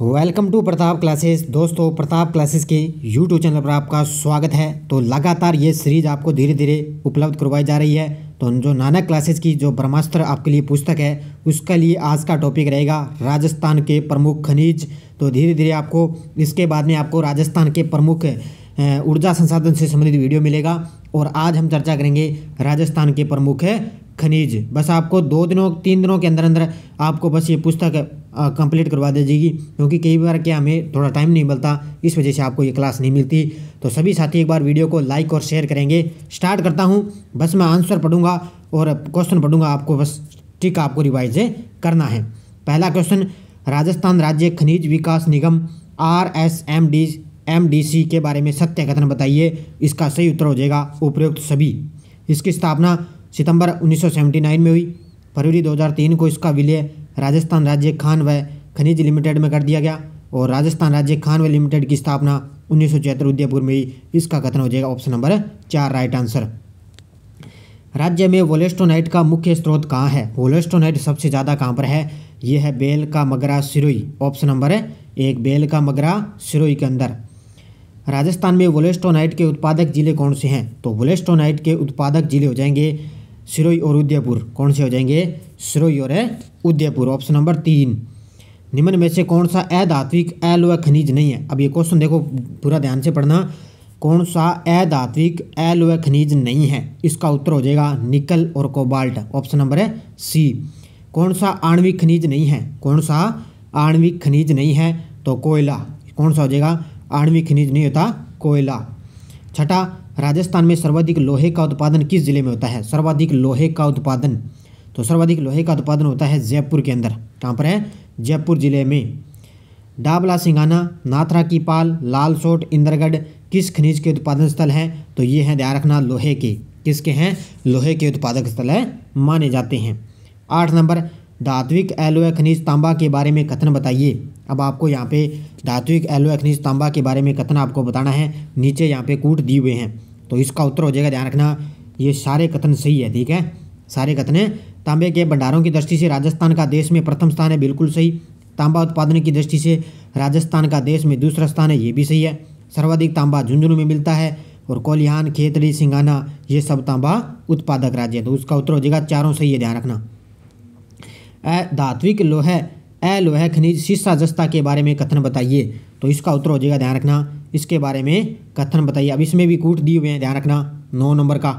welcome to Pratap classes दोस्तों Pratap classes के YouTube channel पर आपका स्वागत है तो लगातार ये सीरीज आपको धीरे धीरे उपलब्ध करवाई जा रही है तो जो नानक क्लासेस की जो ब्रह्मास्त्र आपके लिए पुस्तक है उसका लिए आज का टॉपिक रहेगा राजस्थान के प्रमुख खनिज तो धीरे धीरे आपको इसके बाद में आपको राजस्थान के प्रमुख ऊर्जा संसाधन से संबंधित वीडियो मिलेगा और आज हम चर्चा करेंगे राजस्थान के प्रमुख खनिज बस आपको दो दिनों तीन दिनों के अंदर अंदर आपको बस ये पुस्तक कंप्लीट करवा दीजिएगी क्योंकि कई बार क्या हमें थोड़ा टाइम नहीं मिलता इस वजह से आपको ये क्लास नहीं मिलती तो सभी साथी एक बार वीडियो को लाइक और शेयर करेंगे स्टार्ट करता हूँ बस मैं आंसर पढ़ूंगा और क्वेश्चन पढ़ूंगा आपको बस ठीक आपको रिवाइज करना है पहला क्वेश्चन राजस्थान राज्य खनिज विकास निगम R S M D M D C के बारे में सत्य कथन बताइए इसका सही उत्तर हो जाएगा उपयुक्त सभी इसकी स्थापना सितंबर 1979 में हुई फरवरी 2003 को इसका विलय राजस्थान राज्य खान व खनिज लिमिटेड में कर दिया गया और राजस्थान राज्य खान व लिमिटेड की स्थापना उन्नीस उदयपुर में ही इसका कथन हो जाएगा ऑप्शन नंबर चार राइट आंसर राज्य में वोलेस्टोनाइट का मुख्य स्रोत कहाँ है वोलेस्टोनाइट सबसे ज़्यादा कहाँ पर है यह है बेल का मगरा सिरोई ऑप्शन नंबर एक बेल का मगरा सिरोई के अंदर राजस्थान में वोलेस्टोनाइट के उत्पादक जिले कौन से हैं तो वोलेस्टोनाइट के उत्पादक जिले हो जाएंगे सिरोई और उदयपुर कौन से हो जाएंगे श्रोई और है उदयपुर ऑप्शन नंबर तीन निम्न में से कौन सा अधात्विक एल व खनिज नहीं है अब ये क्वेश्चन देखो पूरा ध्यान से पढ़ना कौन सा अधात्विक एल व खनिज नहीं है इसका उत्तर हो जाएगा निकल और कोबाल्ट ऑप्शन नंबर है सी कौन सा आणविक खनिज नहीं है कौन सा आणविक खनिज नहीं है तो कोयला कौन सा हो जाएगा आणविक खनिज नहीं होता कोयला छठा राजस्थान में सर्वाधिक लोहे का उत्पादन किस जिले में होता है सर्वाधिक लोहे का उत्पादन तो सर्वाधिक लोहे का उत्पादन होता है जयपुर के अंदर कहाँ पर है जयपुर जिले में डाबला सिंगाना नाथरा की पाल लालसोट इंद्रगढ़ किस खनिज के उत्पादन स्थल हैं तो ये हैं ध्यान रखना लोहे के किसके हैं लोहे के उत्पादक स्थल हैं माने जाते हैं आठ नंबर धात्विक एलोए खनिज तांबा के बारे में कथन बताइए अब आपको यहाँ पे धात्विक एलोए खनिज तांबा के बारे में कथन आपको बताना है नीचे यहाँ पे कूट दिए हुए हैं तो इसका उत्तर हो जाएगा ध्यान रखना ये सारे कथन सही है ठीक है सारे कथन तांबे के भंडारों की दृष्टि से राजस्थान का देश में प्रथम स्थान है बिल्कुल सही तांबा उत्पादन की दृष्टि से राजस्थान का देश में दूसरा स्थान है ये भी सही है सर्वाधिक तांबा झुंझुनू में मिलता है और कोलिहान खेतड़ी सिंगाना ये सब तांबा उत्पादक राज्य है तो उसका उत्तर हो जाएगा चारों सही है ध्यान रखना अ धात्विक लोहे अ लोहे खनिज शीशा जस्ता के बारे में कथन बताइए तो इसका उत्तर हो जाएगा ध्यान रखना इसके बारे में कथन बताइए अब इसमें भी कूट दिए हुए हैं ध्यान रखना नौ नंबर का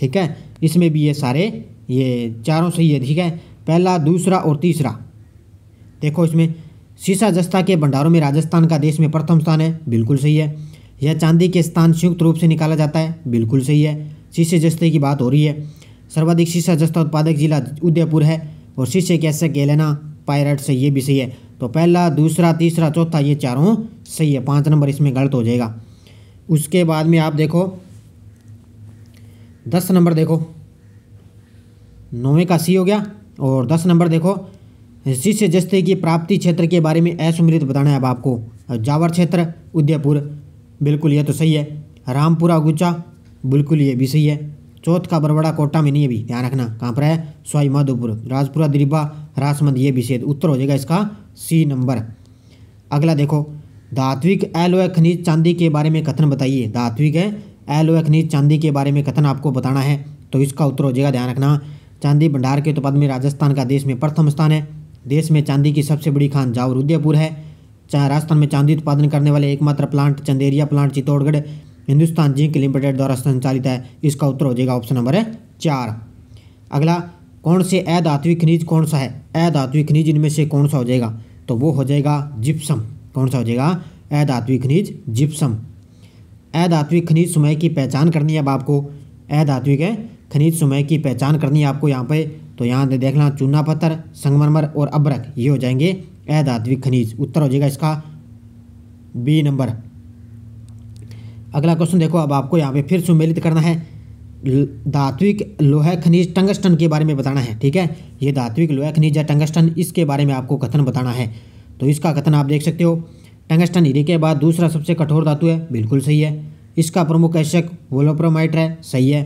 ठीक है इसमें भी ये सारे ये चारों सही है ठीक है पहला दूसरा और तीसरा देखो इसमें शीशा जस्ता के भंडारों में राजस्थान का देश में प्रथम स्थान है बिल्कुल सही है यह चांदी के स्थान संयुक्त रूप से निकाला जाता है बिल्कुल सही है शीशे जस्ते की बात हो रही है सर्वाधिक शीशा जस्ता उत्पादक जिला उदयपुर है और शीशे कैसे गैलेना पायरट से ये भी सही है तो पहला दूसरा तीसरा चौथा ये चारों सही है पाँच नंबर इसमें गलत हो जाएगा उसके बाद में आप देखो दस नंबर देखो नौवें का सी हो गया और दस नंबर देखो शिष्य जस्ते की प्राप्ति क्षेत्र के बारे में असुमृत बताना है अब आपको जावर क्षेत्र उदयपुर बिल्कुल ये तो सही है रामपुरा गुच्चा बिल्कुल ये भी सही है चौथ का बरबड़ा कोटा में नहीं अभी ध्यान रखना कहाँ पर है स्वाई माधोपुर राजपुरा दिरीबा रासमंद ये भी सही उत्तर हो जाएगा इसका सी नंबर अगला देखो धात्विक एलोए खनिज चांदी के बारे में कथन बताइए धात्विक है एलोए खनिज चांदी के बारे में कथन आपको बताना है तो इसका उत्तर हो जाएगा ध्यान रखना चांदी भंडार के उत्पाद में राजस्थान का देश में प्रथम स्थान है देश में चांदी की सबसे बड़ी खान जाऊर उदयपुर है चाहे राजस्थान में चांदी उत्पादन करने वाले एकमात्र plant Chanderiya plant Chittorgarh Hindustan zinc limited द्वारा संचालित है इसका उत्तर हो जाएगा ऑप्शन नंबर है चार अगला कौन से अधात्विक खनिज कौन सा है अधात्विक खनिज इनमें से कौन सा हो जाएगा तो वो हो जाएगा जिप्सम कौन सा हो जाएगा अधात्विक खनिज जिप्सम अधात्विक खनिज समय की पहचान करनी है अब आपको अधात्विक है खनिज समय की पहचान करनी है आपको यहाँ पे तो यहाँ दे देखना चूना पत्थर संगमरमर और अब्रक ये हो जाएंगे अधात्विक खनिज उत्तर हो जाएगा इसका बी नंबर अगला क्वेश्चन देखो अब आपको यहाँ पे फिर सुमेलित करना है धात्विक लोह खनिज टंगस्टन के बारे में बताना है ठीक है ये धात्विक लोह खनिज या टंगस्टन इसके बारे में आपको कथन बताना है तो इसका कथन आप देख सकते हो टंगस्टन हीरे के बाद दूसरा सबसे कठोर धातु है बिल्कुल सही है इसका प्रमुख कैशक वोलोप्रोमाइटर है सही है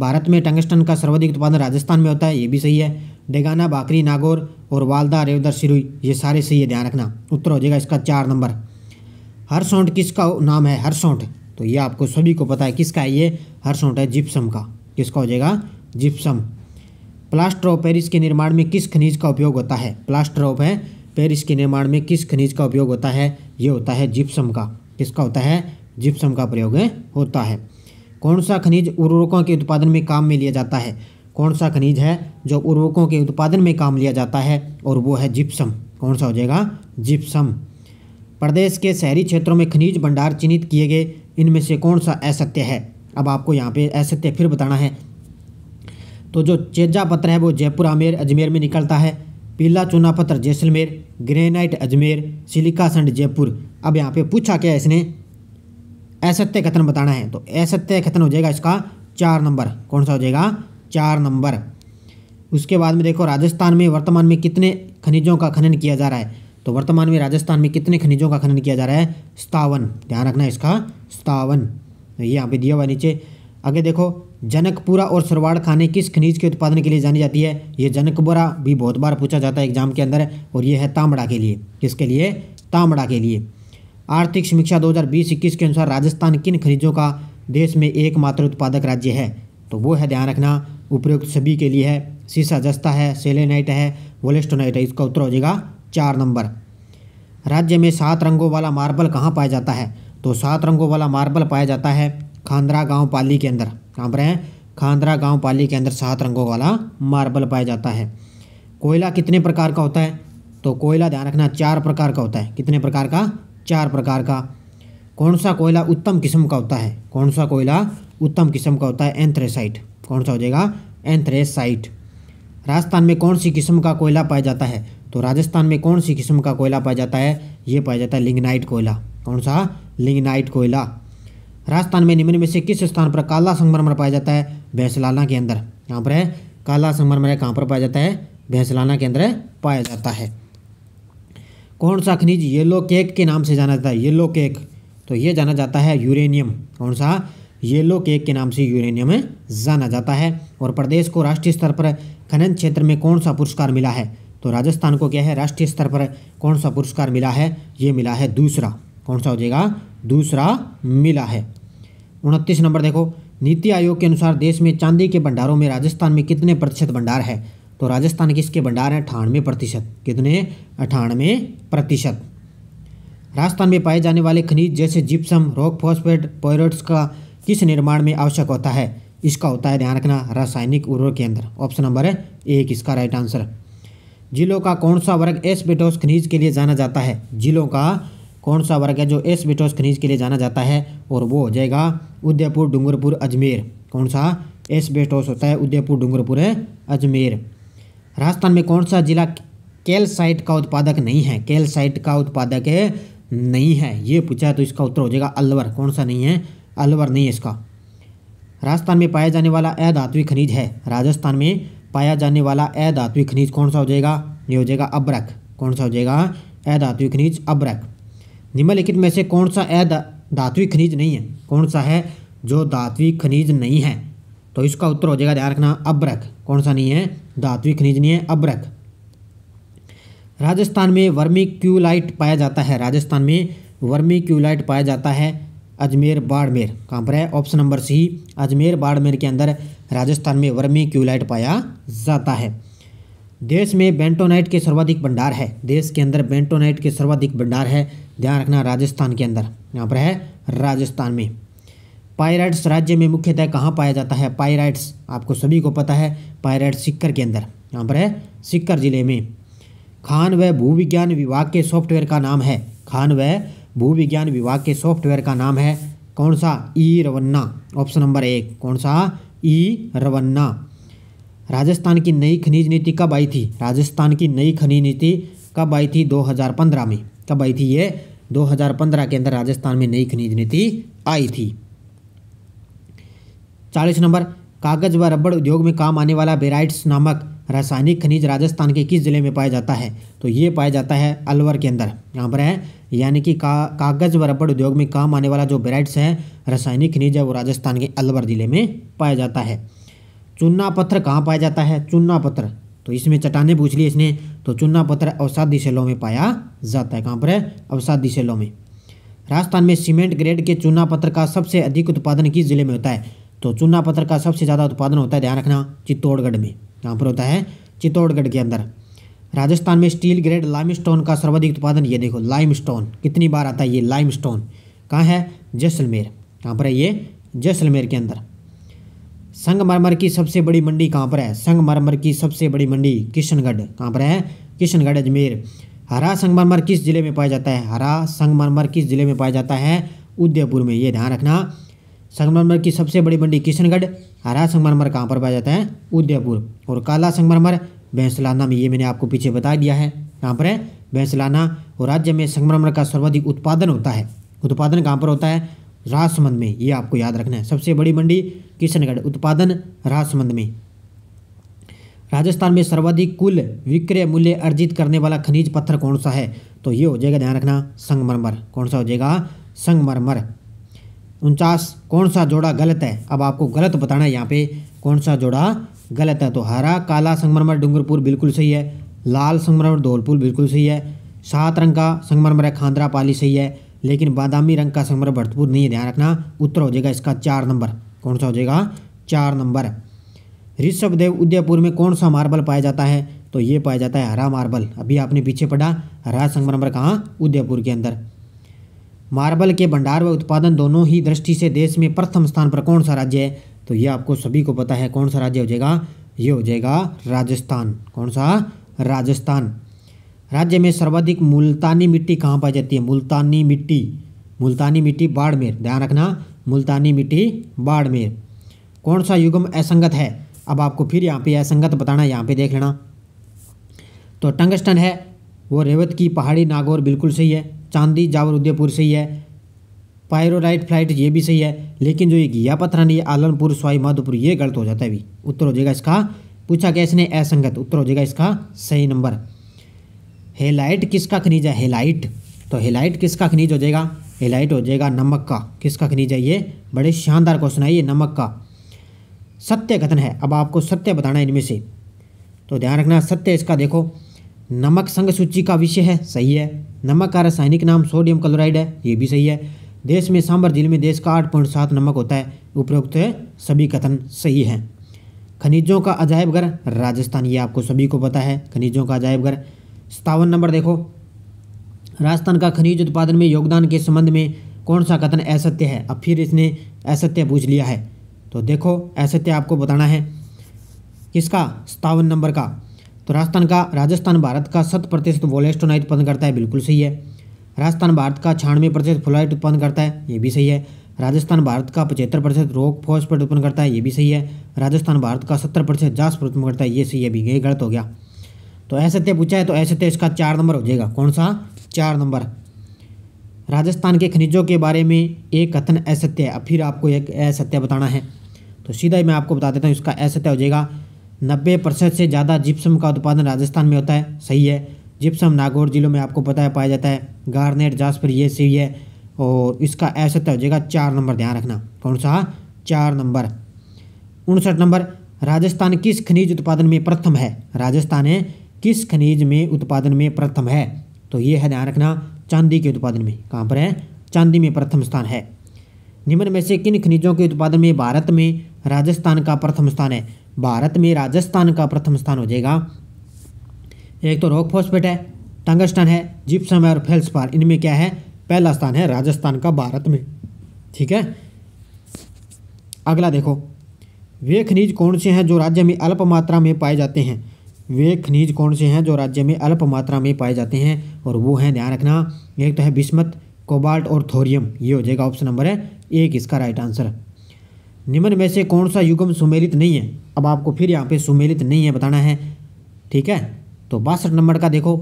भारत में टंगस्टन का सर्वाधिक उत्पादन राजस्थान में होता है ये भी सही है डेगाना बाकरी नागौर और वालदा रेवदर सिरुई ये सारे सही है ध्यान रखना उत्तर हो जाएगा इसका चार नंबर हरसोंठ किसका नाम है हरसोंठ तो ये आपको सभी को पता है किसका है ये हरसोंठ है जिप्सम का किसका हो जाएगा जिप्सम प्लास्टर ऑफ पेरिस के निर्माण में किस खनिज का उपयोग होता है प्लास्टर ऑफ है पेरिस के निर्माण में किस खनिज का उपयोग होता है ये होता है जिप्सम का किसका होता है जिप्सम का प्रयोग होता है कौन सा खनिज उर्वरकों के उत्पादन में काम में लिया जाता है कौन सा खनिज है जो उर्वरकों के उत्पादन में काम लिया जाता है और वो है जिप्सम कौन सा हो जाएगा जिप्सम प्रदेश के शहरी क्षेत्रों में खनिज भंडार चिन्हित किए गए इनमें से कौन सा असत्य है अब आपको यहाँ पे असत्य फिर बताना है तो जो चेजा पत्र है वो जयपुर आमेर अजमेर में निकलता है पीला चूना पत्र जैसलमेर ग्रेनाइट अजमेर सिलिकासंड जयपुर अब यहाँ पे पूछा क्या इसने असत्य कथन बताना है तो असत्य कथन हो जाएगा इसका चार नंबर कौन सा हो जाएगा चार नंबर उसके बाद में देखो राजस्थान में वर्तमान में कितने खनिजों का खनन किया जा रहा है तो वर्तमान में राजस्थान में कितने खनिजों का खनन किया जा रहा है स्तावन ध्यान रखना इसका स्तावन ये यहाँ पे दिया हुआ नीचे आगे देखो जनकपुरा और सरवाड़ खाने किस खनिज के उत्पादन के लिए जानी जाती है ये जनकपुरा भी बहुत बार पूछा जाता है एग्जाम के अंदर और ये है तामड़ा के लिए किसके लिए तामड़ा के लिए आर्थिक समीक्षा 2020-21 के अनुसार राजस्थान किन खनिजों का देश में एकमात्र उत्पादक राज्य है तो वो है ध्यान रखना उपयुक्त सभी के लिए है सीसा जस्ता है सेलेनाइट है वोलेस्टोनाइट है इसका उत्तर हो जाएगा चार नंबर राज्य में सात रंगों वाला मार्बल कहाँ पाया जाता है तो सात रंगों वाला मार्बल पाया जाता है खांदरा गांव पाली के अंदर कहाँ पर है खांदरा गांव पाली के अंदर सात रंगों वाला मार्बल पाया जाता है कोयला कितने प्रकार का होता है तो कोयला ध्यान रखना चार प्रकार का होता है कितने प्रकार का चार प्रकार का कौन सा कोयला उत्तम किस्म का होता है कौन सा कोयला उत्तम किस्म का होता है एंथ्रेसाइट कौन सा हो जाएगा एंथ्रेसाइट राजस्थान में कौन सी किस्म का कोयला पाया जाता है तो राजस्थान में कौन सी किस्म का कोयला पाया जाता है ये पाया जाता है लिंगनाइट कोयला कौन सा लिंगनाइट कोयला राजस्थान में निम्न में से किस स्थान पर काला संगमरमर पाया जाता है भैंसलाना के अंदर कहाँ पर है काला संगमरमर है कहाँ पर पाया जाता है भैंसलाना के अंदर पाया जाता है कौन सा खनिज येलो केक के नाम से जाना जाता है येलो केक तो ये जाना जाता है यूरेनियम कौन सा येलो केक के नाम से यूरेनियम है जाना जाता है और प्रदेश को राष्ट्रीय स्तर पर खनन क्षेत्र में कौन सा पुरस्कार मिला है तो राजस्थान को क्या है राष्ट्रीय स्तर पर कौन सा पुरस्कार मिला है ये मिला है दूसरा कौन सा हो जाएगा दूसरा मिला है उनतीस नंबर देखो नीति आयोग के अनुसार देश में चांदी के भंडारों में राजस्थान में कितने प्रतिशत भंडार है तो राजस्थान के इसके भंडार हैं अठानवे प्रतिशत कितने अठानवे प्रतिशत राजस्थान में पाए जाने वाले खनिज जैसे जिप्सम रॉक फॉस्फेट पॉयरट्स का किस निर्माण में आवश्यक होता है इसका होता है ध्यान रखना रासायनिक उर्वरक केंद्र ऑप्शन नंबर है एक इसका राइट आंसर जिलों का कौन सा वर्ग एस बेटोस खनिज के लिए जाना जाता है जिलों का कौन सा वर्ग है जो एस बेटोस खनिज के लिए जाना जाता है और वो हो जाएगा उदयपुर डूंगरपुर अजमेर कौन सा एस बेटोस होता है उदयपुर डूंगरपुर है अजमेर राजस्थान में कौन सा जिला कैलसाइट का उत्पादक नहीं है कैलसाइट का उत्पादक है नहीं है ये पूछा है तो इसका उत्तर हो जाएगा अलवर कौन सा नहीं है अलवर नहीं है इसका राजस्थान में पाया जाने वाला अधात्विक खनिज है राजस्थान में पाया जाने वाला अधात्विक खनिज कौन सा हो जाएगा ये हो जाएगा अब्रक कौन सा हो जाएगा अधात्विक खनिज अब्रक निम्नलिखित में से कौन सा अधात्विक खनिज नहीं है कौन सा है जो धात्विक खनिज नहीं है तो इसका उत्तर हो जाएगा ध्यान रखना अब्रक कौन सा नहीं है धात्विक खनिज नहीं है अब्रक राजस्थान में वर्मी क्यूलाइट पाया जाता है राजस्थान में वर्मी क्यूलाइट पाया जाता है अजमेर बाड़मेर कहाँ पर है option number C Ajmer Barmer के अंदर राजस्थान में वर्मी क्यूलाइट पाया जाता है देश में बेंटोनाइट के सर्वाधिक भंडार है देश के अंदर बेंटोनाइट के सर्वाधिक भंडार है ध्यान रखना राजस्थान के अंदर यहाँ पर है राजस्थान में पायराइट्स राज्य में मुख्यतः कहाँ पाया जाता है पायराइट्स आपको सभी को पता है पायराइट सिक्कर के अंदर यहाँ पर है सिक्कर जिले में खान व भूविज्ञान विभाग के सॉफ्टवेयर का नाम है खान व भूविज्ञान विभाग के सॉफ्टवेयर का नाम है कौन सा ई रवन्ना ऑप्शन नंबर एक कौन सा ई रवन्ना राजस्थान की नई खनिज नीति कब आई थी राजस्थान की नई खनिज नीति कब आई थी 2015 में कब आई थी ये 2015 के अंदर राजस्थान में नई खनिज नीति आई थी चालीस नंबर कागज व रबड़ उद्योग में काम आने वाला बेराइट्स नामक रासायनिक खनिज राजस्थान के किस जिले में पाया जाता है तो ये पाया जाता है अलवर के अंदर यहाँ पर है यानी कि का, कागज व रबड़ उद्योग में काम आने वाला जो बेराइट्स है रासायनिक खनिज है वो राजस्थान के अलवर जिले में पाया जाता है चूना पत्थर कहाँ पाया जाता है चूना पत्थर तो इसमें चट्टाने पूछ ली इसने तो चूना पत्थर अवसादी सेलों में पाया जाता है कहाँ पर है अवसादी सेलों में राजस्थान में सीमेंट ग्रेड के चूना पत्थर का सबसे अधिक उत्पादन किस जिले में होता है तो चूना पत्थर का सबसे ज़्यादा उत्पादन होता है ध्यान रखना चित्तौड़गढ़ में कहाँ पर होता है चित्तौड़गढ़ के अंदर राजस्थान में स्टील ग्रेड लाइम का सर्वाधिक उत्पादन ये देखो लाइम कितनी बार आता है ये लाइम कहाँ है जैसलमेर कहाँ पर है ये जैसलमेर के अंदर संगमरमर की सबसे बड़ी मंडी कहाँ पर है संगमरमर की सबसे बड़ी मंडी किशनगढ़ कहाँ पर है किशनगढ़ अजमेर हरा संगमरमर किस जिले में पाया जाता है हरा संगमरमर किस जिले में पाया जाता है उदयपुर में ये ध्यान रखना संगमरमर की सबसे बड़ी मंडी किशनगढ़ हरा संगमरमर कहाँ पर पाया जाता है उदयपुर और काला संगमरमर भैंसलाना में ये मैंने आपको पीछे बता दिया है कहाँ पर है भैंसलाना और राज्य में संगमरमर का सर्वाधिक उत्पादन होता है उत्पादन कहाँ पर होता है राजसमंद में ये आपको याद रखना है सबसे बड़ी मंडी किशनगढ़ उत्पादन राजसमंद में राजस्थान में सर्वाधिक कुल विक्रय मूल्य अर्जित करने वाला खनिज पत्थर कौन सा है तो ये हो जाएगा ध्यान रखना संगमरमर कौन सा हो जाएगा संगमरमर उनचास कौन सा जोड़ा गलत है अब आपको गलत बताना है यहाँ पे कौन सा जोड़ा गलत है तो हरा काला संगमरमर डूंगरपुर बिल्कुल सही है लाल संगमरमर धौलपुर बिल्कुल सही है सात रंग का संगमरमर है खांद्रा पाली सही है लेकिन बादामी रंग का संगमरमर भरतपुर नहीं है ध्यान रखना उत्तर हो जाएगा इसका चार नंबर कौन सा हो जाएगा चार नंबर ऋषभदेव उदयपुर में कौन सा मार्बल पाया जाता है तो ये पाया जाता है हरा मार्बल अभी आपने पीछे पढ़ा हरा संगमरमर कहाँ उदयपुर के अंदर मार्बल के भंडार व उत्पादन दोनों ही दृष्टि से देश में प्रथम स्थान पर कौन सा राज्य है तो ये आपको सभी को पता है कौन सा राज्य हो जाएगा ये हो जाएगा राजस्थान कौन सा राजस्थान राज्य में सर्वाधिक मुल्तानी मिट्टी कहाँ पाई जाती है मुल्तानी मिट्टी मुल्तानी मिट्टी बाड़मेर ध्यान रखना मुल्तानी मिट्टी बाड़मेर कौन सा युगम असंगत है अब आपको फिर यहाँ पे असंगत बताना यहाँ पे देख लेना तो टंगस्टन है वो रेवत की पहाड़ी नागौर बिल्कुल सही है चांदी जावर उदयपुर सही है पायरोराइट फ्लाइट ये भी सही है लेकिन जो ये घिया पथरानी है आलमपुर स्वाई माधोपुर ये गलत हो जाता है भी उत्तर हो जाएगा इसका पूछा गया इसने असंगत उत्तर हो जाएगा इसका सही नंबर हेलाइट किसका खनिज है हेलाइट तो हेलाइट किसका खनिज हो जाएगा हेलाइट हो जाएगा नमक का किसका खनिज है ये बड़े शानदार क्वेश्चन है ये नमक का सत्य कथन है अब आपको सत्य बताना है इनमें से तो ध्यान रखना सत्य इसका देखो नमक संघ सूची का विषय है सही है नमक का रासायनिक नाम सोडियम क्लोराइड है ये भी सही है देश में सांबर झील में देश का आठ पॉइंट सात नमक होता है उपरोक्त है सभी कथन सही है खनिजों का अजायब घर राजस्थान ये आपको सभी को पता है खनिजों का अजायब घर सतावन नंबर देखो राजस्थान का खनिज उत्पादन में योगदान के संबंध में कौन सा कथन असत्य है अब फिर इसने असत्य पूछ लिया है तो देखो असत्य आपको बताना है किसका सतावन नंबर का तो राजस्थान का राजस्थान भारत का शत प्रतिशत वोलेस्टोनाइट उत्पन्न करता है बिल्कुल सही है राजस्थान भारत का छियानवे प्रतिशत फ्लोराइट उत्पन्न करता है ये भी सही है राजस्थान भारत का पचहत्तर प्रतिशत रोग फॉस्फेट उत्पन्न करता है ये भी सही है राजस्थान भारत का सत्तर प्रतिशत जास उत्पन्न करता है ये सही है भी ये गलत हो गया तो असत्य पूछा है तो असत्य इसका चार नंबर हो जाएगा कौन सा चार नंबर राजस्थान के खनिजों के बारे में एक कथन असत्य है फिर आपको एक असत्य बताना है तो सीधा ही मैं आपको बता देता हूँ इसका असत्य हो जाएगा नब्बे परसेंट से ज़्यादा जिप्सम का उत्पादन राजस्थान में होता है सही है जिप्सम नागौर जिलों में आपको पता है पाया जाता है गारनेट जासपर ये सही है और इसका ऐसा हो जाएगा चार नंबर ध्यान रखना कौन सा चार नंबर उनसठ नंबर राजस्थान किस खनिज उत्पादन में प्रथम है राजस्थान है किस खनिज में उत्पादन में प्रथम है तो ये है ध्यान रखना चांदी के उत्पादन में कहाँ पर है चांदी में प्रथम स्थान है निम्न में से किन खनिजों के उत्पादन में भारत में राजस्थान का प्रथम स्थान है भारत में राजस्थान का प्रथम स्थान हो जाएगा एक तो रॉक फॉस्फेट है टंगस्टन है जिप्सम है और फेल्सपार इनमें क्या है पहला स्थान है राजस्थान का भारत में ठीक है अगला देखो वे खनिज कौन से हैं जो राज्य में अल्प मात्रा में पाए जाते हैं वे खनिज कौन से हैं जो राज्य में अल्प मात्रा में पाए जाते हैं और वो हैं ध्यान रखना एक तो है बिस्मत कोबाल्ट और थोरियम ये हो जाएगा ऑप्शन नंबर है एक इसका राइट आंसर निम्न में से कौन सा युगम सुमेलित नहीं है अब आपको फिर यहाँ पे सुमेलित नहीं है बताना है ठीक है तो बासठ नंबर का देखो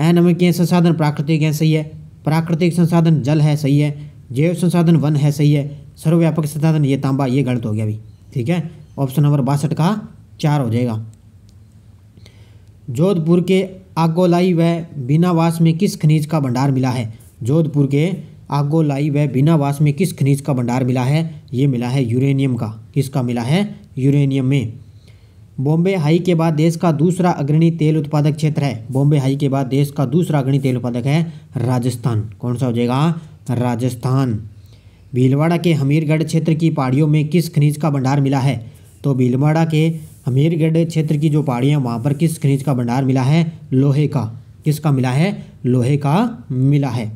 अनमिक संसाधन प्राकृतिक है सही है प्राकृतिक संसाधन जल है सही है जैव संसाधन वन है सही है सर्वव्यापक संसाधन ये तांबा ये गलत हो गया अभी ठीक है ऑप्शन नंबर बासठ का चार हो जाएगा जोधपुर के आगोलाई व बिनावास में किस खनिज का भंडार मिला है जोधपुर के आगोलाई व बिनावास में किस खनिज का भंडार मिला है ये मिला है यूरेनियम का किसका मिला है यूरेनियम में बॉम्बे हाई के बाद देश का दूसरा अग्रणी तेल उत्पादक क्षेत्र है बॉम्बे हाई के बाद देश का दूसरा अग्रणी तेल उत्पादक है राजस्थान कौन सा हो जाएगा राजस्थान भीलवाड़ा के हमीरगढ़ क्षेत्र की पहाड़ियों में किस खनिज का भंडार मिला है तो भीलवाड़ा के हमीरगढ़ क्षेत्र की जो पहाड़ियाँ वहाँ पर किस खनिज का भंडार मिला है लोहे का किसका मिला है लोहे का मिला है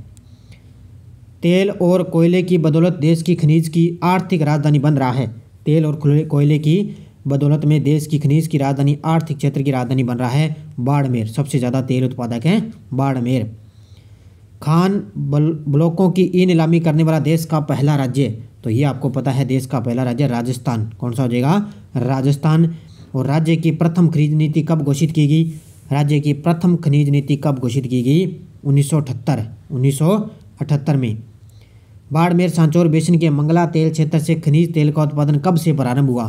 तेल और कोयले की बदौलत देश की खनिज की आर्थिक राजधानी बन रहा है तेल और कोयले की बदौलत में देश की खनिज की राजधानी आर्थिक क्षेत्र की राजधानी बन रहा है बाड़मेर सबसे ज़्यादा तेल उत्पादक है बाड़मेर खान बल, ब्लॉकों की ई नीलामी करने वाला देश का पहला राज्य तो ये आपको पता है देश का पहला राज्य राजस्थान कौन सा हो जाएगा राजस्थान और राज्य की प्रथम खनिज नीति कब घोषित की गई राज्य की प्रथम खनिज नीति कब घोषित की गई उन्नीस सौ में बाड़मेर सांचौर बेसिन के मंगला तेल क्षेत्र से खनिज तेल का उत्पादन कब से प्रारंभ हुआ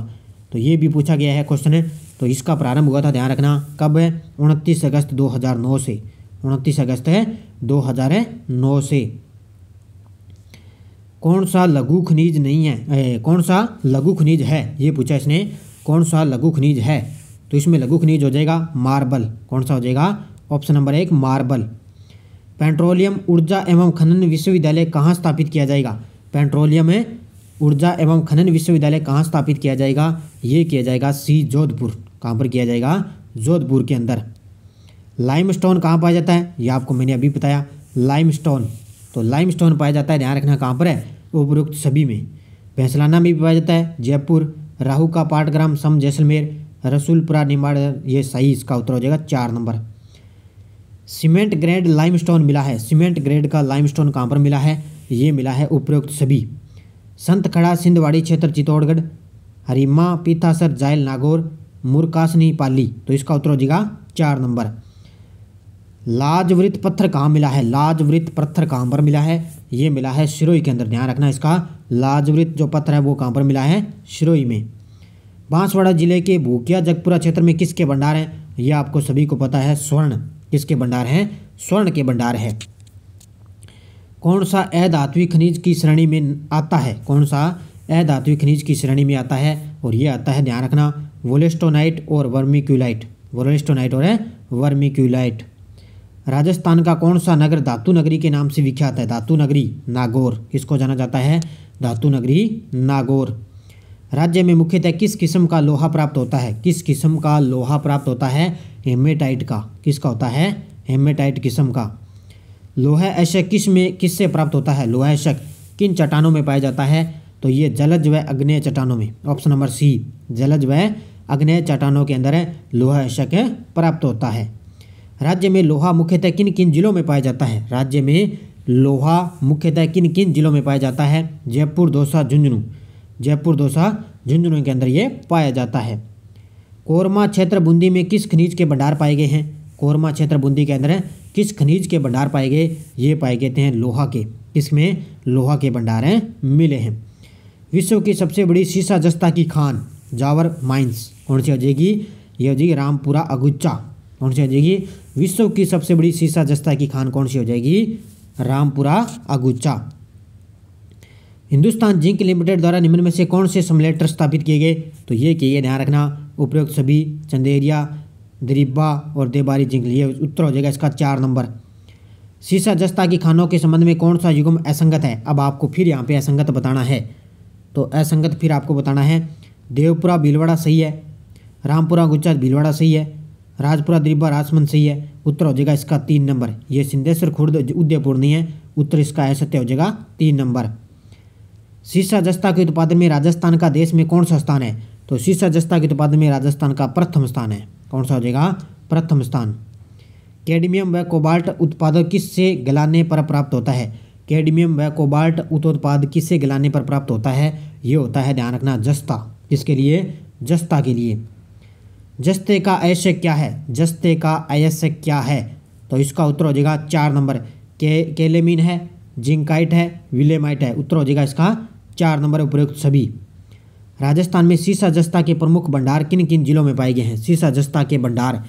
तो ये भी पूछा गया है क्वेश्चन तो इसका प्रारंभ हुआ था ध्यान रखना कब है उनतीस अगस्त 2009 से उनतीस अगस्त है 2009 से कौन सा लघु खनिज नहीं है ए, कौन सा लघु खनिज है ये पूछा इसने कौन सा लघु खनिज है तो इसमें लघु खनिज हो जाएगा मार्बल कौन सा हो जाएगा ऑप्शन नंबर एक मार्बल पेट्रोलियम ऊर्जा एवं खनन विश्वविद्यालय कहाँ स्थापित किया जाएगा पेट्रोलियम है ऊर्जा एवं खनन विश्वविद्यालय कहाँ स्थापित किया जाएगा ये किया जाएगा सी जोधपुर कहाँ पर किया जाएगा जोधपुर के अंदर लाइम स्टोन कहाँ पाया जाता है यह आपको मैंने अभी बताया लाइम स्टोन तो लाइम स्टोन पाया जाता है ध्यान रखना कहाँ पर है उपरोक्त सभी में भैंसलाना में भी पाया जाता है जयपुर राहू का पाटग्राम सम जैसलमेर रसूलपुरा निमाड़ ये सही इसका उत्तर हो जाएगा चार नंबर सीमेंट ग्रेड लाइमस्टोन मिला है सीमेंट ग्रेड का लाइमस्टोन कहाँ पर मिला है ये मिला है उपरोक्त सभी संत खड़ा सिंधवाड़ी क्षेत्र चित्तौड़गढ़ हरिमा पीथासर जायल नागौर मुरकासनी पाली तो इसका उत्तर हो जाएगा चार नंबर लाजवृत्त पत्थर कहाँ मिला है लाजवृत्त पत्थर कहाँ पर मिला है ये मिला है सिरोही के अंदर ध्यान रखना इसका लाजवृत्त जो पत्थर है वो कहाँ पर मिला है सिरोही में बांसवाड़ा जिले के भूकिया जगपुरा क्षेत्र में किसके भंडार हैं यह आपको सभी को पता है स्वर्ण किसके भंडार हैं स्वर्ण के भंडार है कौन सा अधात्विक खनिज की श्रेणी में आता है कौन सा अधात्विक खनिज की श्रेणी में आता है और ये आता है ध्यान रखना वोलेस्टोनाइट और वर्मिक्यूलाइट वोलेस्टोनाइट और वर्मिक्यूलाइट राजस्थान का कौन सा नगर धातु नगरी के नाम से विख्यात है धातु नगरी नागौर किसको जाना जाता है धातु नगरी नागौर राज्य में मुख्यतः किस किस्म का लोहा प्राप्त होता है किस किस्म का लोहा प्राप्त होता है हेमेटाइट का किसका होता है हेमेटाइट किस्म का लोहा अशक किस में किससे प्राप्त होता है लोहा अशक किन चट्टानों में पाया जाता है तो ये जलज व अग्नेय चट्टानों में ऑप्शन नंबर सी जलज व अग्नेय चट्टानों के अंदर लोहा अशक प्राप्त होता है राज्य में लोहा मुख्यतः किन किन जिलों में पाया जाता है राज्य में लोहा मुख्यतः किन किन जिलों में पाया जाता है जयपुर दौसा झुंझुनू जयपुर दोसा झुंझुनू के अंदर ये पाया जाता है कोरमा क्षेत्र बूंदी में किस खनिज के भंडार पाए गए हैं कोरमा क्षेत्र बूंदी के अंदर किस खनिज के भंडार पाए गए ये पाए गए हैं लोहा के इसमें लोहा के भंडार हैं मिले हैं विश्व की सबसे बड़ी शीशा जस्ता की खान जावर माइंस कौन सी हो जाएगी ये हो जाएगी रामपुरा अगुच्चा कौन सी हो जाएगी विश्व की सबसे बड़ी शीशा जस्ता की खान कौन सी हो जाएगी रामपुरा अगुच्चा हिंदुस्तान जिंक लिमिटेड द्वारा निम्न में से कौन से समलेटर स्थापित किए गए तो ये किए ध्यान रखना उपयुक्त सभी चंदेरिया दरीबा और देबारी जिंक ये उत्तर हो जाएगा इसका चार नंबर सीसा जस्ता की खानों के संबंध में कौन सा युगम असंगत है अब आपको फिर यहाँ पे असंगत बताना है तो असंगत फिर आपको बताना है देवपुरा भीलवाड़ा सही है रामपुरा गुच्चा भीलवाड़ा सही है राजपुरा दरीबा राजमंद सही है उत्तर हो जाएगा इसका तीन नंबर ये सिंधेश्वर खुर्द उदयपुर नहीं है उत्तर इसका असत्य हो जाएगा तीन नंबर शीशा जस्ता के उत्पादन में राजस्थान का देश में कौन सा स्थान है तो शीशा जस्ता के उत्पादन में राजस्थान का प्रथम स्थान है कौन सा हो जाएगा प्रथम स्थान कैडमियम व कोबाल्ट उत्पादक किससे गलाने पर प्राप्त होता है कैडमियम व कोबाल्ट उत्पाद किससे गलाने पर प्राप्त होता है ये होता है ध्यान रखना जस्ता किसके लिए जस्ता के लिए जस्ते का ऐश्य क्या है जस्ते का ऐश्य क्या है तो इसका उत्तर हो जाएगा चार नंबर के केलेमिन है जिंकाइट है विलेमाइट है उत्तर हो जाएगा इसका चार नंबर उपयुक्त सभी राजस्थान में सीसा जस्ता के प्रमुख भंडार किन किन जिलों में पाए गए हैं सीसा जस्ता के भंडार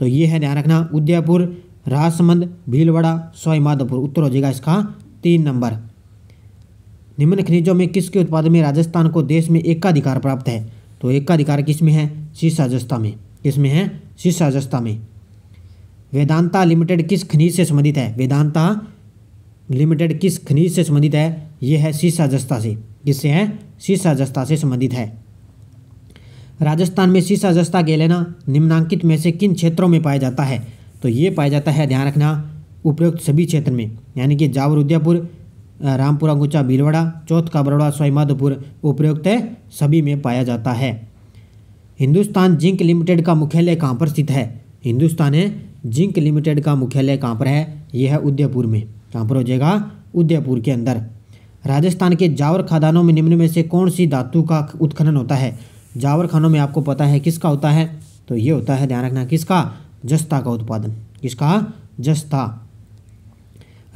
तो ये है ध्यान रखना उदयपुर राजसमंद भीलवाड़ा सवाईमाधोपुर उत्तर हो जाएगा इसका तीन नंबर निम्न खनिजों में किसके उत्पादन में राजस्थान को देश में एकाधिकार प्राप्त है तो एकाधिकार किस में है सीसा जस्ता में किसमें है जस्ता में वेदांता लिमिटेड किस खनिज से संबंधित है वेदांता लिमिटेड किस खनिज से संबंधित है यह है सीसा जस्ता से किससे हैं सीसा जस्ता से संबंधित है राजस्थान में सीसा जस्ता गैलेना निम्नांकित में से किन क्षेत्रों में पाया जाता है तो ये पाया जाता है ध्यान रखना उपयुक्त सभी क्षेत्र में यानी कि जावर उदयपुर रामपुरा गुचा भीलवाड़ा चौथ का बरोड़ा स्वाईमाधोपुर उपयुक्त सभी में पाया जाता है हिंदुस्तान जिंक लिमिटेड का मुख्यालय कहाँ पर स्थित है हिंदुस्तान है जिंक लिमिटेड का मुख्यालय कहाँ पर है यह है उदयपुर में कहाँ पर हो जाएगा उदयपुर के अंदर राजस्थान के जावर खदानों में निम्न में से कौन सी धातु का उत्खनन होता है जावर खानों में आपको पता है किसका होता है तो ये होता है ध्यान रखना किसका जस्ता का उत्पादन किसका जस्ता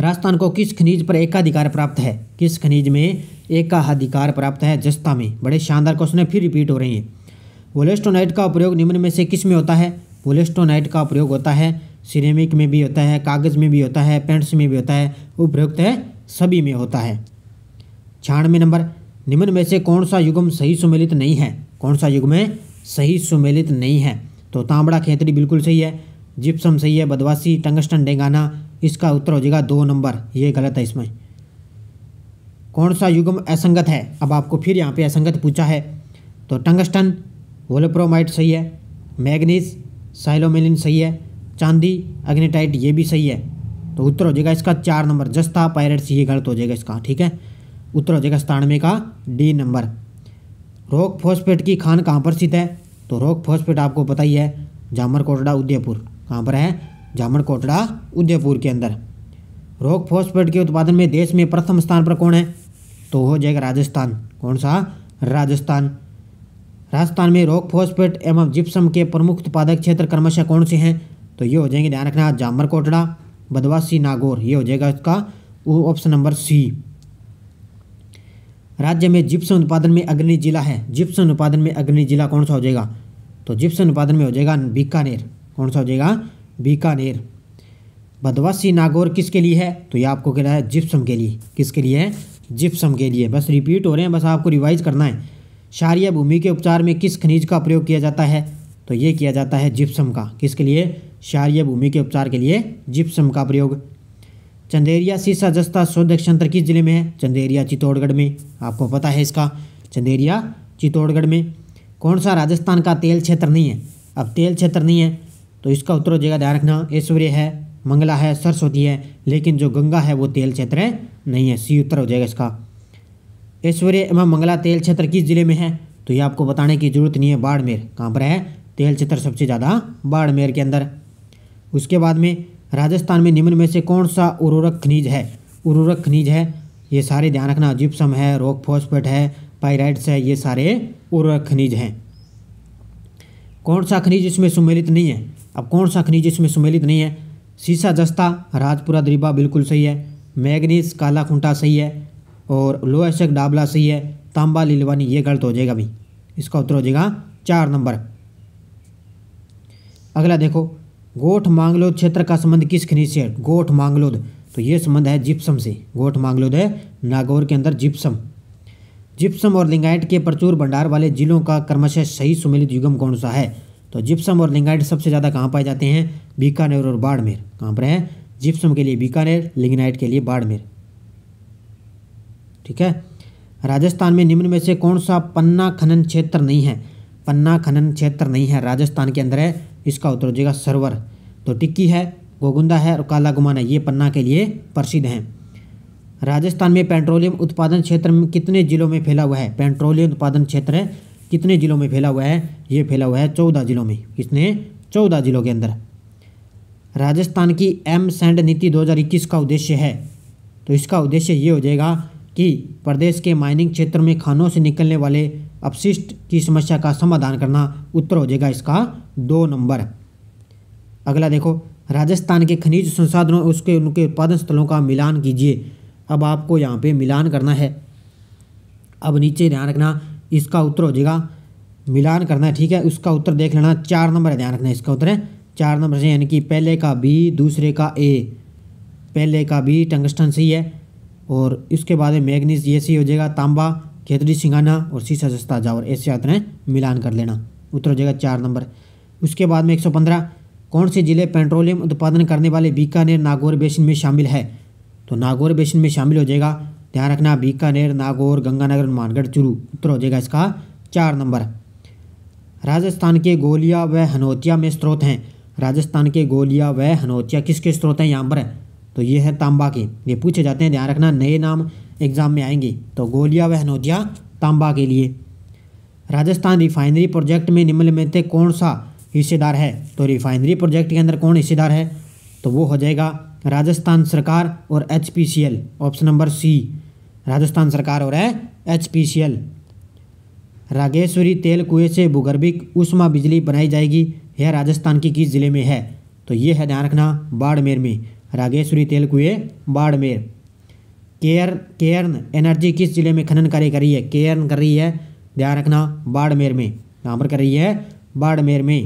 राजस्थान को किस खनिज पर एकाधिकार प्राप्त है किस खनिज में एकाधिकार प्राप्त है जस्ता में बड़े शानदार क्वेश्चन है फिर रिपीट हो रही है वोलेस्टोनाइट का प्रयोग निम्न में से किस में होता है वोलेस्टोनाइट का प्रयोग होता है सिरेमिक में भी होता है कागज़ में भी होता है पेंट्स में भी होता है उपयुक्त है सभी में होता है छियानवे नंबर निम्न में से कौन सा युगम सही सुमेलित नहीं है कौन सा युग में सही सुमेलित नहीं है तो तांबड़ा खेतरी बिल्कुल सही है जिप्सम सही है बदवासी टंगस्टन डेंगाना इसका उत्तर हो जाएगा दो नंबर ये गलत है इसमें कौन सा युगम असंगत है अब आपको फिर यहाँ पे असंगत पूछा है तो टंगस्टन वोलोप्रोमाइट सही है मैग्नीज साइलोमेलिन सही है चांदी अग्निटाइट ये भी सही है तो उत्तर हो जाएगा इसका चार नंबर जस्ता पायरेट्स ये गलत हो जाएगा इसका ठीक है उत्तर हो जाएगा सतानवे का डी नंबर रोक फॉस्फेट की खान कहाँ पर स्थित है तो रोक फॉस्फेट आपको पता ही है जामर कोटड़ा उदयपुर कहाँ पर है जामर कोटड़ा उदयपुर के अंदर रोक फॉस्फेट के उत्पादन में देश में प्रथम स्थान पर कौन है तो हो जाएगा राजस्थान कौन सा राजस्थान राजस्थान में रोक फॉस्फेट एवं जिप्सम के प्रमुख उत्पादक क्षेत्र क्रमशः कौन से हैं तो ये हो जाएंगे ध्यान रखना जामर कोटड़ा बदवासी नागौर ये हो जाएगा इसका ऑप्शन नंबर सी राज्य में जिप्सम उत्पादन में अग्रणी जिला है जिप्सम उत्पादन में अग्रणी जिला कौन सा हो जाएगा तो जिप्सम उत्पादन में हो जाएगा बीकानेर कौन सा हो जाएगा बीकानेर बदवासी नागौर किसके लिए है तो ये आपको कह रहा है जिप्सम के लिए किसके लिए है जिप्सम के लिए बस रिपीट हो रहे हैं बस आपको रिवाइज करना है क्षारिया भूमि के उपचार में किस खनिज का प्रयोग किया जाता है तो ये किया जाता है जिप्सम का किसके लिए क्षारीय भूमि के उपचार के लिए जिप्सम का प्रयोग चंदेरिया सीसा जस्ता शोधक क्षेत्र किस जिले में है चंदेरिया चित्तौड़गढ़ में आपको पता है इसका चंदेरिया चित्तौड़गढ़ में कौन सा राजस्थान का तेल क्षेत्र नहीं है अब तेल क्षेत्र नहीं है तो इसका उत्तर जगह ध्यान रखना ऐश्वर्य है मंगला है सरस्वती है लेकिन जो गंगा है वो तेल क्षेत्र है नहीं है सी उत्तर हो जाएगा इसका ऐश्वर्य एवं मंगला तेल क्षेत्र किस जिले में है तो ये आपको बताने की जरूरत नहीं है बाड़मेर कहाँ पर है तेल क्षेत्र सबसे ज़्यादा बाड़मेर के अंदर उसके बाद में राजस्थान में निम्न में से कौन सा उर्वरक खनिज है उर्वरक खनिज है ये सारे ध्यान रखना जिप्सम है रोक फॉस्फेट है पाइराइड्स है ये सारे उर्वरक खनिज हैं कौन सा खनिज इसमें सुमेलित नहीं है अब कौन सा खनिज इसमें सुमेलित नहीं है सीसा जस्ता राजपुरा द्रीबा बिल्कुल सही है मैगनीज काला खूंटा सही है और लोहशक डाबला सही है तांबा लीलवानी ये गलत हो जाएगा भाई इसका उत्तर हो जाएगा चार नंबर अगला देखो गोठ मांगलोद क्षेत्र का संबंध किस खनिज से है गोठ मांगलोद तो ये संबंध है जिप्सम से गोठ मांगलोद है नागौर के अंदर जिप्सम जिप्सम और लिंगाइट के प्रचुर भंडार वाले जिलों का कर्मश सही सुमिलित युगम कौन सा है तो जिप्सम और लिंगाइट सबसे ज़्यादा कहाँ पाए जाते हैं बीकानेर और बाड़मेर कहाँ पर हैं जिप्सम के लिए बीकानेर लिंगनाइट के लिए बाड़मेर ठीक है राजस्थान में निम्न में से कौन सा पन्ना खनन क्षेत्र नहीं है पन्ना खनन क्षेत्र नहीं है राजस्थान के अंदर है इसका उत्तर हो जाएगा सरवर तो टिक्की है गोगुंदा है और काला गुमान है ये पन्ना के लिए प्रसिद्ध हैं राजस्थान में पेट्रोलियम उत्पादन क्षेत्र में कितने जिलों में फैला हुआ है पेट्रोलियम उत्पादन क्षेत्र कितने जिलों में फैला हुआ है ये फैला हुआ है चौदह जिलों में किसने चौदह जिलों के अंदर राजस्थान की एम सैंड नीति 2021 का उद्देश्य है तो इसका उद्देश्य ये हो जाएगा कि प्रदेश के माइनिंग क्षेत्र में खानों से निकलने वाले अपशिष्ट की समस्या का समाधान करना उत्तर हो जाएगा इसका दो नंबर अगला देखो राजस्थान के खनिज संसाधनों उसके उनके उत्पादन स्थलों का मिलान कीजिए अब आपको यहाँ पे मिलान करना है अब नीचे ध्यान रखना इसका उत्तर हो जाएगा मिलान करना है ठीक है उसका उत्तर देख लेना चार नंबर ध्यान रखना इसका उत्तर है चार नंबर से यानी कि पहले का बी दूसरे का ए पहले का बी टंगस्टन सी है और इसके बाद मैग्नीज ये सी हो जाएगा तांबा खेतरी सिंघाना और सीसा जस्ता जावर ऐसे यात्राएं मिलान कर लेना उत्तर हो जाएगा चार नंबर उसके बाद में पंद्रह कौन से ज़िले पेट्रोलियम उत्पादन करने वाले बीकानेर नागौर बेसिन में शामिल है तो नागौर बेसिन में शामिल हो जाएगा ध्यान रखना बीकानेर नागौर गंगानगर मानगढ़ चुरू उत्तर हो जाएगा इसका चार नंबर राजस्थान के गोलिया व हनोतिया में स्रोत हैं राजस्थान के गोलिया व हनोतिया किसके स्रोत हैं यहाँ पर तो ये है तांबा के ये पूछे जाते हैं ध्यान रखना नए नाम एग्ज़ाम में आएंगे तो गोलिया व हनौतिया तांबा के लिए राजस्थान रिफाइनरी प्रोजेक्ट में निम्न में कौन सा हिस्सेदार है तो रिफाइनरी प्रोजेक्ट के अंदर कौन हिस्सेदार है तो वो हो जाएगा राजस्थान सरकार और H option number C Rajasthan सरकार और है एच रागेश्वरी तेल कुएं से भूगर्भिक उष्मा बिजली बनाई जाएगी यह राजस्थान की किस जिले में है तो ये है ध्यान रखना बाड़मेर में रागेश्वरी तेल कुएं बाड़मेर केयर केयर्न एनर्जी किस जिले में खनन कार्य कर रही है केयर्न कर रही है ध्यान रखना बाड़मेर में कहाँ पर कर रही है बाड़मेर में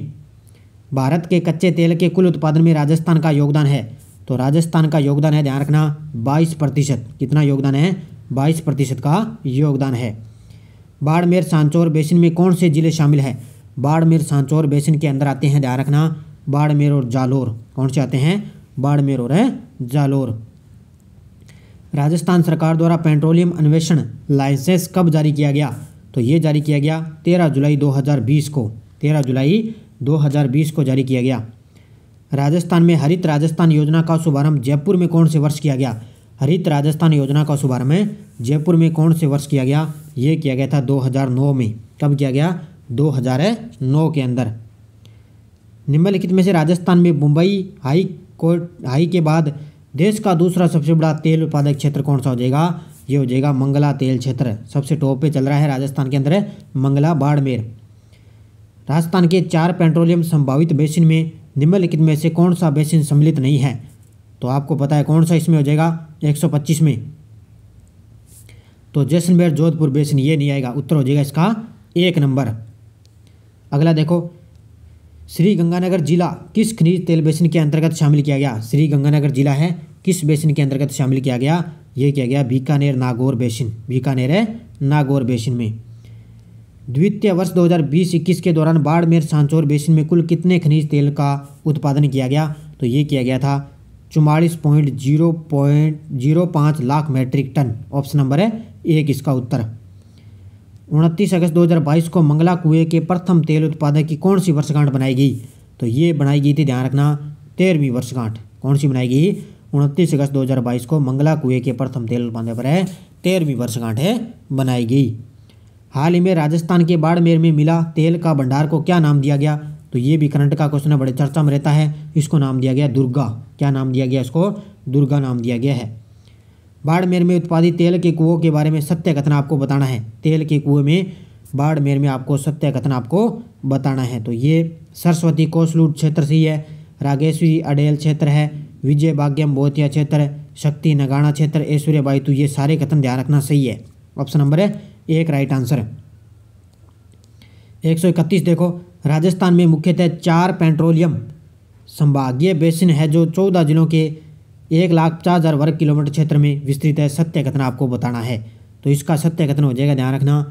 भारत के कच्चे तेल के कुल उत्पादन में राजस्थान का योगदान है तो राजस्थान का योगदान है ध्यान रखना बाईस प्रतिशत कितना योगदान है बाईस प्रतिशत का योगदान है बाड़मेर सांचौर बेसिन में कौन से जिले शामिल है बाड़मेर सांचौर बेसिन के अंदर आते हैं ध्यान रखना बाड़मेर और जालोर कौन से आते हैं बाड़मेर और है जालोर राजस्थान सरकार द्वारा पेट्रोलियम अन्वेषण लाइसेंस कब जारी किया गया तो ये जारी किया गया 13 जुलाई 2020 को 13 जुलाई 2020 को जारी किया गया राजस्थान में हरित राजस्थान योजना का शुभारंभ जयपुर में कौन से वर्ष किया गया हरित राजस्थान योजना का शुभारंभ जयपुर में कौन से वर्ष किया गया ये किया गया था 2009 में कब किया गया 2009 के अंदर निम्नलिखित में से राजस्थान में मुंबई हाई कोर्ट हाई के बाद देश का दूसरा सबसे बड़ा तेल उत्पादक क्षेत्र कौन सा हो जाएगा ये हो जाएगा मंगला तेल क्षेत्र सबसे टॉप पे चल रहा है राजस्थान के अंदर मंगला बाड़मेर राजस्थान के चार पेट्रोलियम संभावित बेसिन में निम्नलिखित में से कौन सा बेसिन सम्मिलित नहीं है तो आपको पता है कौन सा इसमें हो जाएगा 125 में तो जैसलमेर जोधपुर बेसिन ये नहीं आएगा उत्तर हो जाएगा इसका एक नंबर अगला देखो श्री गंगानगर जिला किस खनिज तेल बेसिन के अंतर्गत शामिल किया गया श्री गंगानगर जिला है किस बेसिन के अंतर्गत शामिल किया गया यह किया गया बीकानेर नागौर बेसिन बीकानेर है नागौर बेसिन में द्वितीय वर्ष 2020-21 के दौरान बाड़मेर सांचौर बेसिन में कुल कितने खनिज तेल का उत्पादन किया गया तो ये किया गया था चुमालीस पॉइंट जीरो पॉइंट जीरो पाँच lakh metric ton option number है एक इसका उत्तर उनतीस अगस्त 2022 को मंगला कुएं के प्रथम तेल उत्पादक की कौन सी वर्षगांठ बनाई गई तो ये बनाई गई थी ध्यान रखना तेरहवीं वर्षगांठ कौन सी बनाई गई उनतीस अगस्त 2022 को मंगला कुएं के प्रथम तेल उत्पादक पर है तेरहवीं वर्षगांठ है बनाई गई हाल ही में राजस्थान के बाड़मेर में मिला तेल का भंडार को क्या नाम दिया गया तो ये भी करंट का क्वेश्चन है बड़े चर्चा में रहता है इसको नाम दिया गया दुर्गा क्या नाम दिया गया इसको दुर्गा नाम दिया गया है बाड़मेर में उत्पादित तेल के कुओं के बारे में सत्य कथन आपको बताना है तेल के कुएं में बाड़मेर में आपको सत्य कथन आपको बताना है तो ये सरस्वती कोसलूट क्षेत्र से ही है रागेश्वरी अडेल क्षेत्र है विजय भाग्यम बोतिया क्षेत्र शक्ति नगाना क्षेत्र ऐश्वर्य बाई तो ये सारे कथन ध्यान रखना सही है ऑप्शन नंबर है एक राइट आंसर एक सौ इकतीस देखो राजस्थान में मुख्यतः चार पेट्रोलियम संभागीय बेसिन है जो चौदह जिलों के एक लाख पचास हज़ार वर्ग किलोमीटर क्षेत्र में विस्तृत है सत्य कथन आपको बताना है तो इसका सत्य कथन हो जाएगा ध्यान रखना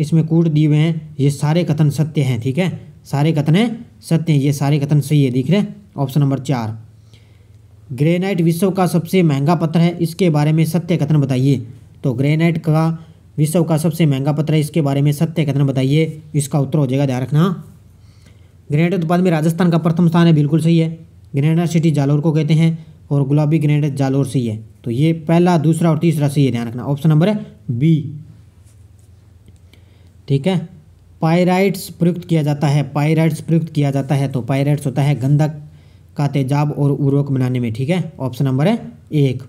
इसमें कूट दिए हुए हैं ये सारे कथन सत्य हैं ठीक है सारे कथन हैं सत्य हैं ये सारे कथन सही है दिख रहे हैं ऑप्शन नंबर चार ग्रेनाइट विश्व का सबसे महंगा पत्थर है इसके बारे में सत्य कथन बताइए तो ग्रेनाइट का विश्व का सबसे महंगा पत्थर है इसके बारे में सत्य कथन बताइए इसका उत्तर हो जाएगा ध्यान रखना ग्रेनाइट उत्पाद में राजस्थान का प्रथम स्थान है बिल्कुल सही है ग्रेनाइट सिटी जालौर को कहते हैं और गुलाबी ग्रेनेड जालोर सी है तो ये पहला दूसरा और तीसरा सी है ध्यान रखना ऑप्शन नंबर है बी ठीक है पायराइट्स प्रयुक्त किया जाता है पायराइट्स प्रयुक्त किया जाता है तो पायराइट्स होता है गंधक का तेजाब और उर्वरक बनाने में ठीक है ऑप्शन नंबर है एक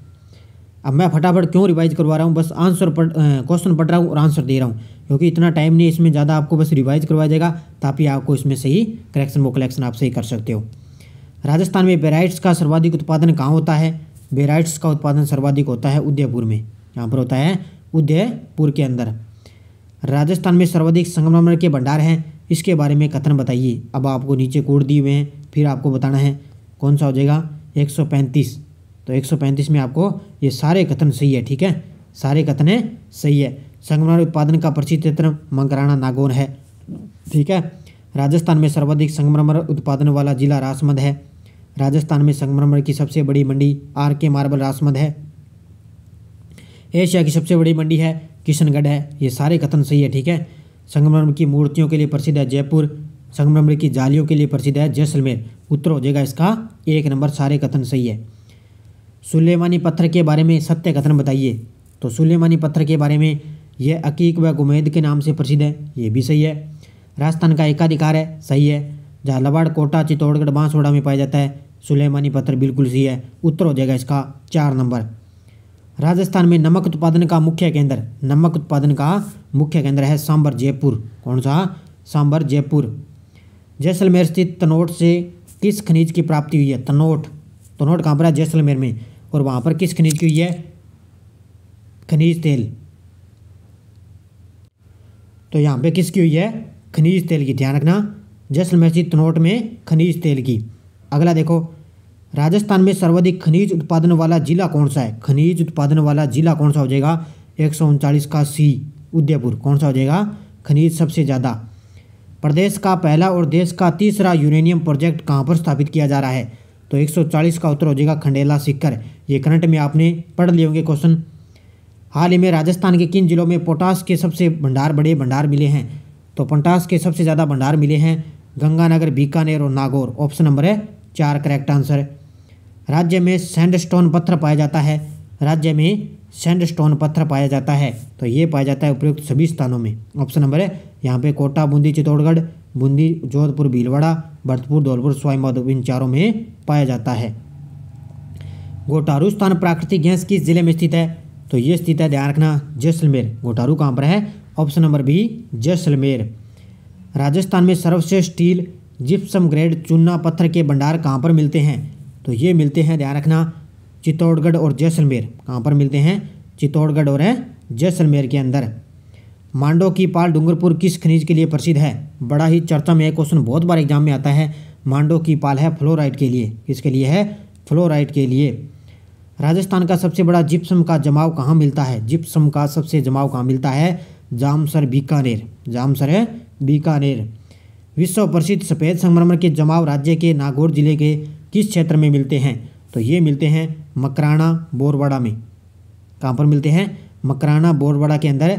अब मैं फटाफट क्यों रिवाइज करवा रहा हूँ बस आंसर पढ़ क्वेश्चन पढ़ रहा हूँ और आंसर दे रहा हूँ क्योंकि इतना टाइम नहीं इसमें ज़्यादा आपको बस रिवाइज करवाया जाएगा ताकि आपको इसमें सही करेक्शन वो कलेक्शन आप सही कर सकते हो राजस्थान में बेराइट्स का सर्वाधिक उत्पादन कहाँ होता है बेराइट्स का उत्पादन सर्वाधिक होता है उदयपुर में यहाँ पर होता है उदयपुर के अंदर राजस्थान में सर्वाधिक संगमरमर के भंडार हैं इसके बारे में कथन बताइए अब आपको नीचे कोड दिए हुए हैं फिर आपको बताना है कौन सा हो जाएगा 135 तो 135 में आपको ये सारे कथन सही है ठीक है सारे कथन है सही है संगमरमर उत्पादन का प्रसिद्ध क्षेत्र मंगराना नागौर है ठीक है राजस्थान में सर्वाधिक संगमरमर उत्पादन वाला जिला रासमंद है राजस्थान में संगमरमर की सबसे बड़ी मंडी आर के मार्बल रासमद है एशिया की सबसे बड़ी मंडी है किशनगढ़ है ये सारे कथन सही है ठीक है संगमरमर की मूर्तियों के लिए प्रसिद्ध है जयपुर संगमरमर की जालियों के लिए प्रसिद्ध है जैसलमेर उत्तर हो जाएगा इसका एक नंबर सारे कथन सही है सुलेमानी पत्थर के बारे में सत्य कथन बताइए तो सुलेमानी पत्थर के बारे में यह अकीक व गुमैद के नाम से प्रसिद्ध है ये भी सही है राजस्थान का एकाधिकार है सही है झालावाड़ लवाड़ कोटा चित्तौड़गढ़ बांसवाड़ा में पाया जाता है सुलेमानी पत्थर बिल्कुल सही है उत्तर हो जाएगा इसका चार नंबर राजस्थान में नमक उत्पादन का मुख्य केंद्र नमक उत्पादन का मुख्य केंद्र है सांबर जयपुर कौन सा सांबर जयपुर जैसलमेर स्थित तनोट से किस खनिज की प्राप्ति हुई है तनोट तनोट कहाँ पर है जैसलमेर में और वहाँ पर किस खनिज की हुई है खनिज तेल तो यहाँ पे किसकी हुई है खनिज तेल की ध्यान रखना जैसलमेसी तनोट में खनिज तेल की अगला देखो राजस्थान में सर्वाधिक खनिज उत्पादन वाला जिला कौन सा है खनिज उत्पादन वाला जिला कौन सा हो जाएगा एक सौ उनचालीस का सी उदयपुर कौन सा हो जाएगा खनिज सबसे ज़्यादा प्रदेश का पहला और देश का तीसरा यूरेनियम प्रोजेक्ट कहाँ पर स्थापित किया जा रहा है तो 140 का उत्तर हो जाएगा खंडेला सिक्कर ये करंट में आपने पढ़ लिए होंगे क्वेश्चन हाल ही में राजस्थान के किन जिलों में पोटास के सबसे भंडार बड़े भंडार मिले हैं तो पंटास के सबसे ज़्यादा भंडार मिले हैं गंगानगर बीकानेर और नागौर ऑप्शन नंबर है चार करेक्ट आंसर राज्य में सैंडस्टोन पत्थर पाया जाता है राज्य में सैंडस्टोन पत्थर पाया जाता है तो ये पाया जाता है उपयुक्त सभी स्थानों में ऑप्शन नंबर है यहाँ पे कोटा बूंदी चित्तौड़गढ़ बूंदी जोधपुर भीलवाड़ा भरतपुर धौलपुर स्वाईमाधोपुर इन चारों में पाया जाता है गोटारू स्थान प्राकृतिक गैस किस जिले में स्थित है तो ये स्थित है ध्यान रखना जैसलमेर गोटारू कहाँ पर है option number B Jaisalmer Rajasthan में सर्वश्रेष्ठ स्टील जिप्सम ग्रेड चूना पत्थर के भंडार कहाँ पर मिलते हैं तो ये मिलते हैं ध्यान रखना चित्तौड़गढ़ और जैसलमेर कहाँ पर मिलते हैं चित्तौड़गढ़ और जैसलमेर के अंदर मांडो की पाल डूंगरपुर किस खनिज के लिए प्रसिद्ध है बड़ा ही चर्चा में क्वेश्चन बहुत बार एग्जाम में आता है मांडो की पाल है फ्लोराइड के लिए किसके लिए है फ्लोराइड के लिए राजस्थान का सबसे बड़ा जिप्सम का जमाव कहाँ मिलता है जिप्सम का सबसे जमाव कहाँ मिलता है जामसर बीकानेर जामसर है बीकानेर विश्व प्रसिद्ध सफ़ेद संगमरमर के जमाव राज्य के नागौर जिले के किस क्षेत्र में मिलते हैं तो ये मिलते हैं मकराना बोरवाड़ा में कहाँ पर मिलते हैं मकराना बोरवाड़ा के अंदर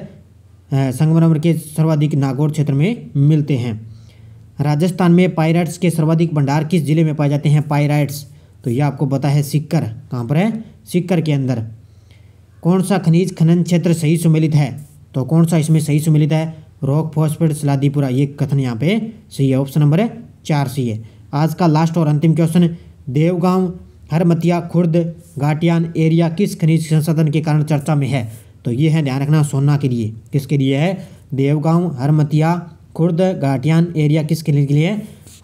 संगमरमर के सर्वाधिक नागौर क्षेत्र में मिलते हैं राजस्थान में पायराइट्स के सर्वाधिक भंडार किस जिले में पाए जाते हैं पायराइट्स तो ये आपको पता है सिक्कर कहाँ पर है सिक्कर के अंदर कौन सा खनिज खनन क्षेत्र सही सुमेलित है तो कौन सा इसमें सही सुमिलित है रॉक फॉस्फेट सलादीपुरा ये कथन यहाँ पे सही है ऑप्शन नंबर चार सही है आज का लास्ट और अंतिम क्वेश्चन देवगांव हरमतिया खुर्द घाटियान एरिया किस खनिज संसाधन के कारण चर्चा में है तो ये है ध्यान रखना सोना के लिए किसके लिए है देवगांव हरमतिया खुर्द घाटियान एरिया किस खनिज के लिए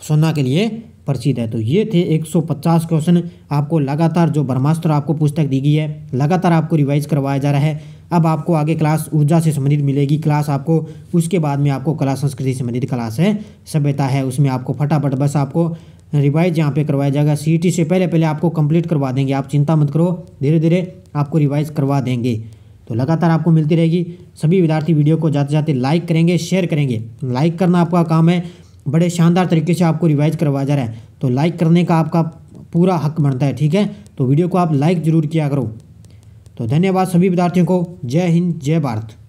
सोना के लिए प्रसिद्ध है तो ये थे 150 क्वेश्चन आपको लगातार जो ब्रह्मास्त्र आपको पुस्तक दी गई है लगातार आपको रिवाइज करवाया जा रहा है अब आपको आगे क्लास ऊर्जा से संबंधित मिलेगी क्लास आपको उसके बाद में आपको कला संस्कृति से संबंधित क्लास है सभ्यता है उसमें आपको फटाफट बस आपको रिवाइज यहाँ पे करवाया जाएगा सीईटी e से पहले पहले आपको कंप्लीट करवा देंगे आप चिंता मत करो धीरे धीरे आपको रिवाइज करवा देंगे तो लगातार आपको मिलती रहेगी सभी विद्यार्थी वीडियो को जाते जाते लाइक करेंगे शेयर करेंगे लाइक करना आपका काम है बड़े शानदार तरीके से आपको रिवाइज करवाया जा रहा है तो लाइक करने का आपका पूरा हक बनता है ठीक है तो वीडियो को आप लाइक ज़रूर किया करो तो धन्यवाद सभी विद्यार्थियों को जय हिंद जय भारत